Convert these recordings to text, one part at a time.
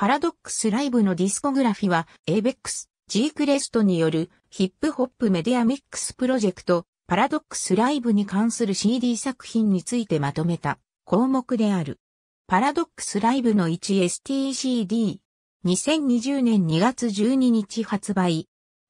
パラドックスライブのディスコグラフィは、ABEX、G クレストによるヒップホップメディアミックスプロジェクト、パラドックスライブに関する CD 作品についてまとめた項目である。パラドックスライブの 1STCD。2020年2月12日発売。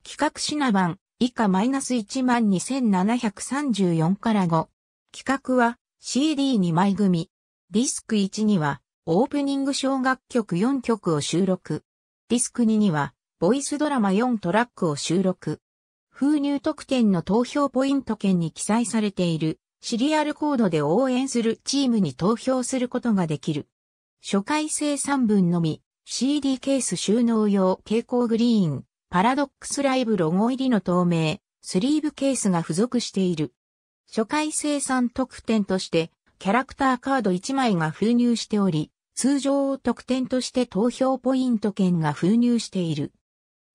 企画シナ版、以下 -12734 から5。企画は CD2 枚組。ディスク1にはオープニング小楽曲4曲を収録。ディスク2には、ボイスドラマ4トラックを収録。封入特典の投票ポイント券に記載されている、シリアルコードで応援するチームに投票することができる。初回生産分のみ、CD ケース収納用蛍光グリーン、パラドックスライブロゴ入りの透明、スリーブケースが付属している。初回生産特典として、キャラクターカード1枚が封入しており、通常を特典として投票ポイント券が封入している。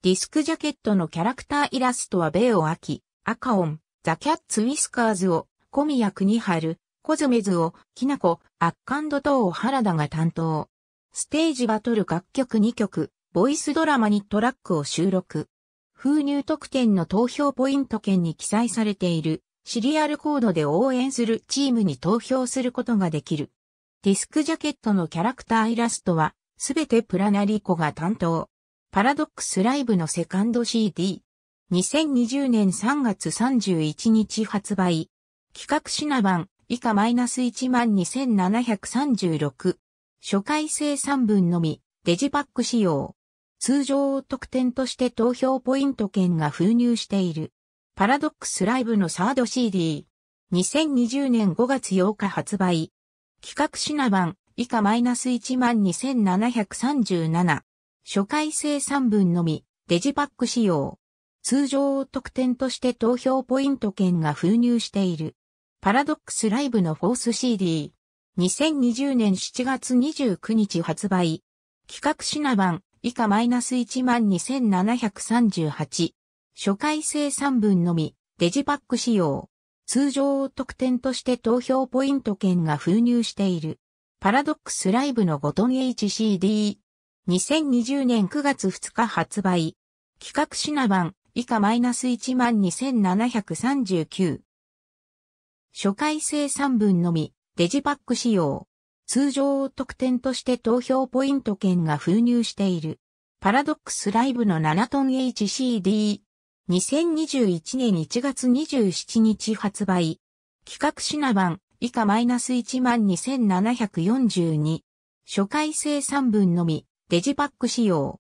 ディスクジャケットのキャラクターイラストはベオアキ、アカオン、ザ・キャッツ・ウィスカーズを、コミヤクニハル、コズメズを、キナコ、アッカンド等を原田が担当。ステージバトル楽曲2曲、ボイスドラマにトラックを収録。封入特典の投票ポイント券に記載されているシリアルコードで応援するチームに投票することができる。ディスクジャケットのキャラクターイラストは、すべてプラナリコが担当。パラドックスライブのセカンド CD。2020年3月31日発売。企画品番以下マイナス12736。初回生産分のみ、デジパック仕様。通常を特典として投票ポイント券が封入している。パラドックスライブのサード CD。2020年5月8日発売。企画品番以下マイナス12737。初回生産分のみ、デジパック仕様。通常を特典として投票ポイント券が封入している。パラドックスライブのフォース CD。2020年7月29日発売。企画品番以下マイナス12738。初回生産分のみ、デジパック仕様。通常を特典として投票ポイント券が封入している。パラドックスライブのゴトン HCD。2020年9月2日発売。企画品番以下マイナス12739。初回生産分のみ、デジパック仕様。通常を特典として投票ポイント券が封入している。パラドックスライブの7トン HCD。2021年1月27日発売。企画品版以下マイナス12742。初回生産分のみ、デジパック仕様。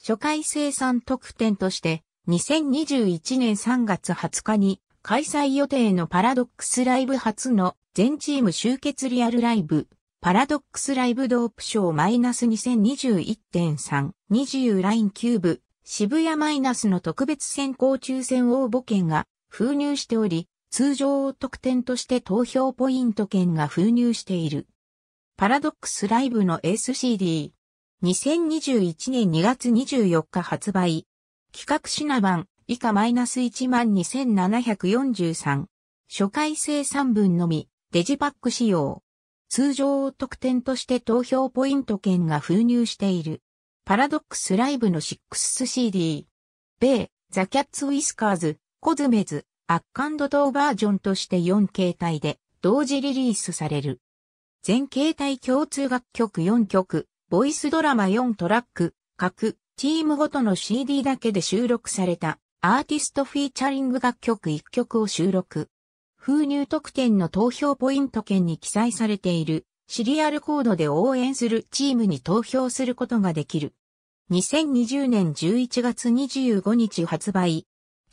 初回生産特典として、2021年3月20日に開催予定のパラドックスライブ初の全チーム集結リアルライブ、パラドックスライブドープショーマイナス2021.3、20ラインキューブ、渋谷マイナスの特別選考抽選応募券が封入しており、通常を特典として投票ポイント券が封入している。パラドックスライブの SCD。2021年2月24日発売。企画品番以下マイナス12743。初回生産分のみ、デジパック仕様。通常を特典として投票ポイント券が封入している。パラドックスライブの 6CD、米、ザ・キャッツ・ウィスカーズ、コズメズ、アッカンドーバージョンとして4形態で同時リリースされる。全形態共通楽曲4曲、ボイスドラマ4トラック、各チームごとの CD だけで収録されたアーティストフィーチャリング楽曲1曲を収録。封入特典の投票ポイント券に記載されているシリアルコードで応援するチームに投票することができる。2020年11月25日発売。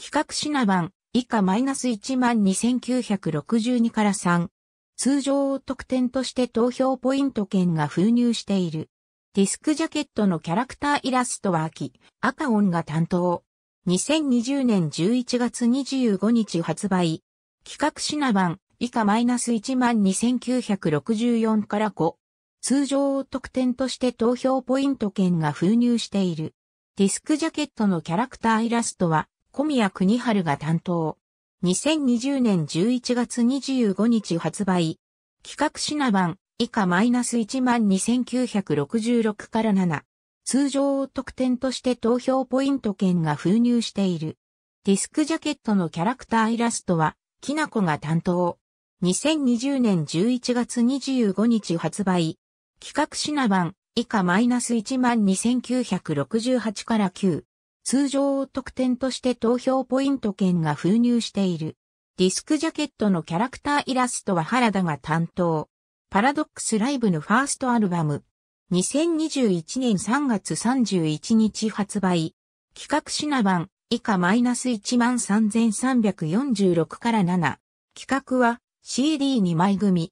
企画品番以下マイナス12,962から3。通常特典として投票ポイント券が封入している。ディスクジャケットのキャラクターイラストは秋、赤音が担当。2020年11月25日発売。企画品番以下マイナス12,964から5。通常を特典として投票ポイント券が封入している。ディスクジャケットのキャラクターイラストは、小宮国春が担当。2020年11月25日発売。企画品番、以下マイナス12,966から7。通常を特典として投票ポイント券が封入している。ディスクジャケットのキャラクターイラストは、きなこが担当。2020年11月25日発売。企画品番以下マイナス12,968から9。通常を得点として投票ポイント券が封入している。ディスクジャケットのキャラクターイラストは原田が担当。パラドックスライブのファーストアルバム。2021年3月31日発売。企画品番以下マイナス13,346から7。企画は CD2 枚組。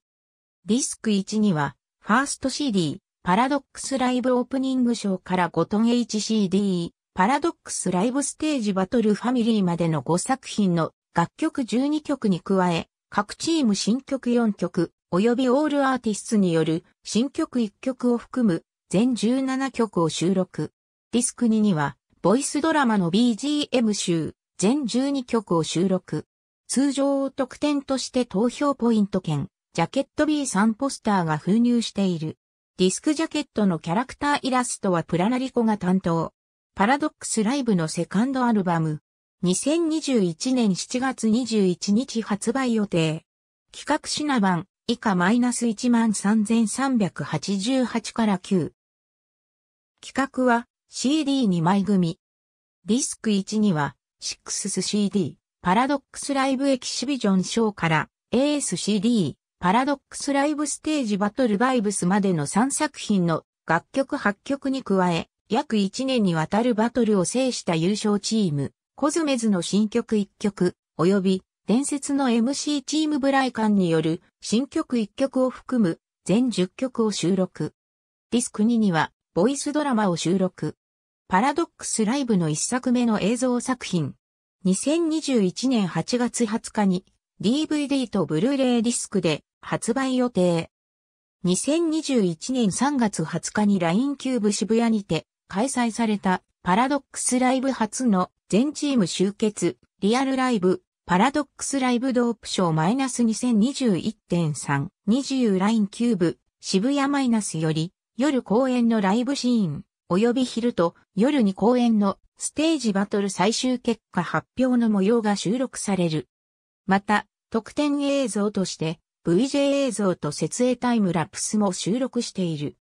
ディスク1にはファースト CD、パラドックスライブオープニングショーから5トン HCD、パラドックスライブステージバトルファミリーまでの5作品の楽曲12曲に加え、各チーム新曲4曲、及びオールアーティストによる新曲1曲を含む全17曲を収録。ディスク2には、ボイスドラマの BGM 集、全12曲を収録。通常を特典として投票ポイント券、ジャケット B3 ポスターが封入している。ディスクジャケットのキャラクターイラストはプラナリコが担当。パラドックスライブのセカンドアルバム。2021年7月21日発売予定。企画品番以下マイナス13388から9。企画は CD2 枚組。ディスク1には 6CD パラドックスライブエキシビジョンショーから ASCD パラドックスライブステージバトルバイブスまでの3作品の楽曲8曲に加え、約1年にわたるバトルを制した優勝チーム、コズメズの新曲1曲、及び伝説の MC チームブライカンによる新曲1曲を含む全10曲を収録。ディスク2にはボイスドラマを収録。パラドックスライブの1作目の映像作品。2021年8月20日に DVD とブルーレイディスクで発売予定。2021年3月20日に LINE キューブ渋谷にて開催されたパラドックスライブ初の全チーム集結リアルライブパラドックスライブドープショーマイナス2021.3 20ラインキューブ渋谷マイナスより夜公演のライブシーン及び昼と夜に公演のステージバトル最終結果発表の模様が収録される。また、特典映像として VJ 映像と設営タイムラプスも収録している。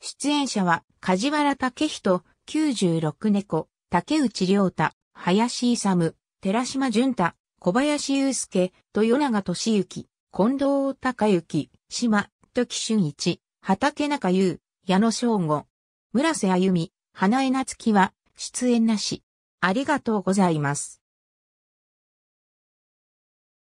出演者は梶原武人、96猫、竹内良太、林勇、寺島淳太、小林祐介、豊永俊之、近藤隆之、島、時俊一、畑中優、矢野翔吾、村瀬歩、花江夏樹は出演なし。ありがとうございます。